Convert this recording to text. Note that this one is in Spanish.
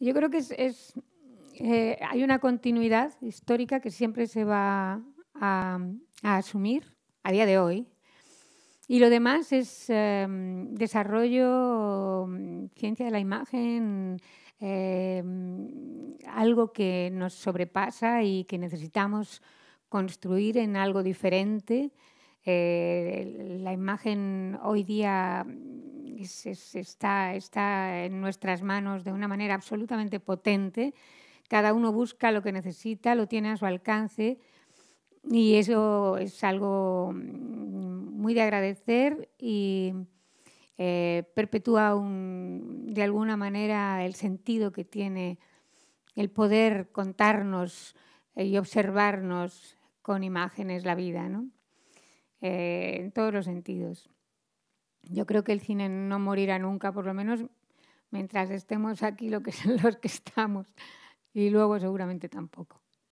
Yo creo que es, eh, hay una continuidad histórica que siempre se va a, asumir a día de hoy. Y lo demás es em, desarrollo, ciencia de la imagen, em, algo que nos sobrepasa y que necesitamos construir en algo diferente. Eh, la imagen hoy día está, en nuestras manos de una manera absolutamente potente. Cada uno busca lo que necesita, lo tiene a su alcance y eso es algo mm, muy de agradecer y eh, perpetúa de alguna manera el sentido que tiene el poder contarnos eh, y observarnos con imágenes la vida, eh, en todos los sentidos yo creo que el cine no morirá nunca, por lo menos mientras estemos aquí lo que son los que estamos, y luego seguramente tampoco.